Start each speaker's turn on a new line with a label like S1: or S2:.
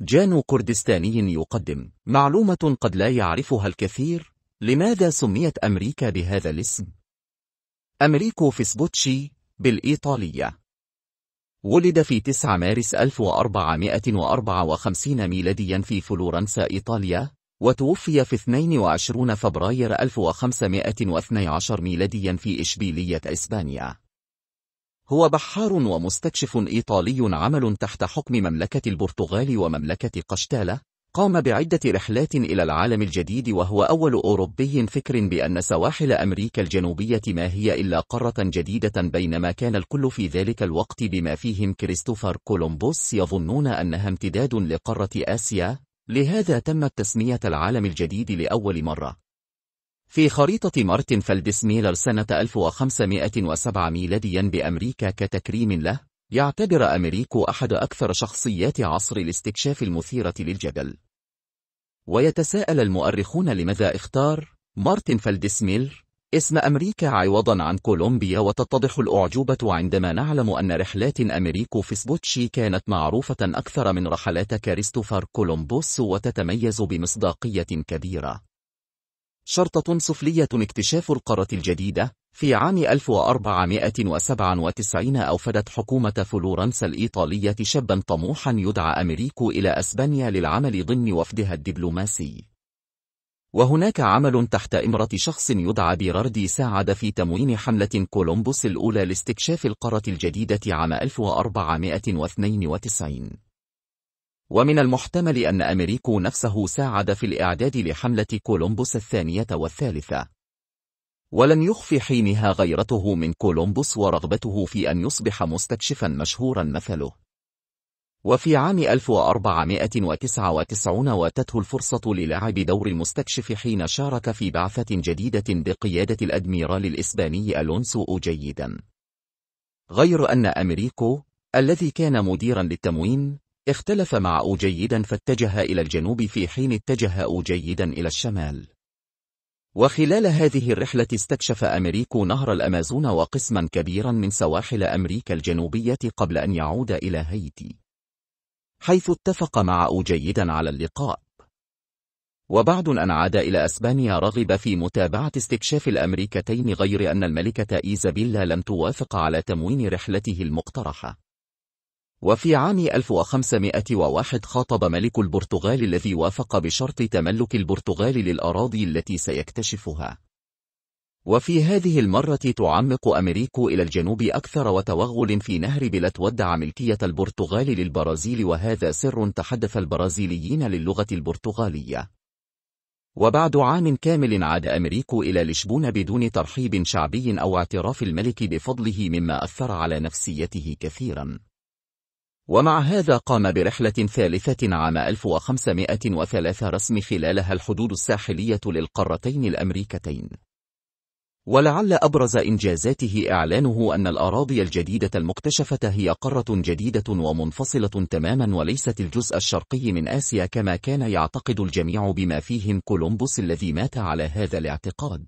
S1: جان كردستاني يقدم معلومة قد لا يعرفها الكثير لماذا سميت أمريكا بهذا الاسم؟ أمريكو فيسبوتشي بالإيطالية ولد في 9 مارس 1454 ميلاديا في فلورنسا إيطاليا وتوفي في 22 فبراير 1512 ميلاديا في إشبيلية إسبانيا هو بحار ومستكشف إيطالي عمل تحت حكم مملكة البرتغال ومملكة قشتالة قام بعدة رحلات إلى العالم الجديد وهو أول أوروبي فكر بأن سواحل أمريكا الجنوبية ما هي إلا قارة جديدة بينما كان الكل في ذلك الوقت بما فيهم كريستوفر كولومبوس يظنون أنها امتداد لقارة آسيا لهذا تمت تسمية العالم الجديد لأول مرة في خريطة مارتن ميلر سنة 1507 ميلاديا بأمريكا كتكريم له يعتبر أمريكو أحد أكثر شخصيات عصر الاستكشاف المثيرة للجدل ويتساءل المؤرخون لماذا اختار مارتن ميلر اسم أمريكا عوضا عن كولومبيا وتتضح الأعجوبة عندما نعلم أن رحلات أمريكو في سبوتشي كانت معروفة أكثر من رحلات كريستوفر كولومبوس وتتميز بمصداقية كبيرة شرطة سفلية اكتشاف القارة الجديدة في عام 1497 أوفدت حكومة فلورنسا الإيطالية شابا طموحا يدعى أمريكو إلى أسبانيا للعمل ضمن وفدها الدبلوماسي وهناك عمل تحت إمرة شخص يدعى بيراردي ساعد في تموين حملة كولومبوس الأولى لاستكشاف القارة الجديدة عام 1492 ومن المحتمل أن أمريكو نفسه ساعد في الإعداد لحملة كولومبوس الثانية والثالثة ولن يخفي حينها غيرته من كولومبوس ورغبته في أن يصبح مستكشفا مشهورا مثله وفي عام 1499 واتته الفرصة للعب دور المستكشف حين شارك في بعثة جديدة بقيادة الأدميرال الإسباني ألونسو جيدا غير أن أمريكو الذي كان مديرا للتموين اختلف مع أوجيدا فاتجه إلى الجنوب في حين اتجه أوجيدا إلى الشمال وخلال هذه الرحلة استكشف أمريكو نهر الأمازون وقسما كبيرا من سواحل أمريكا الجنوبية قبل أن يعود إلى هايتي حيث اتفق مع أوجيدا على اللقاء وبعد أن عاد إلى أسبانيا رغب في متابعة استكشاف الأمريكتين غير أن الملكة إيزابيلا لم توافق على تموين رحلته المقترحة وفي عام 1501 خاطب ملك البرتغال الذي وافق بشرط تملك البرتغال للأراضي التي سيكتشفها. وفي هذه المرة تعمق أمريكو إلى الجنوب أكثر وتوغل في نهر بلت ودع ملكية البرتغال للبرازيل وهذا سر تحدث البرازيليين للغة البرتغالية. وبعد عام كامل عاد أمريكو إلى لشبونة بدون ترحيب شعبي أو اعتراف الملك بفضله مما أثر على نفسيته كثيراً. ومع هذا قام برحلة ثالثة عام 1503 رسم خلالها الحدود الساحلية للقارتين الأمريكتين ولعل أبرز إنجازاته إعلانه أن الأراضي الجديدة المكتشفة هي قارة جديدة ومنفصلة تماما وليست الجزء الشرقي من آسيا كما كان يعتقد الجميع بما فيهم كولومبوس الذي مات على هذا الاعتقاد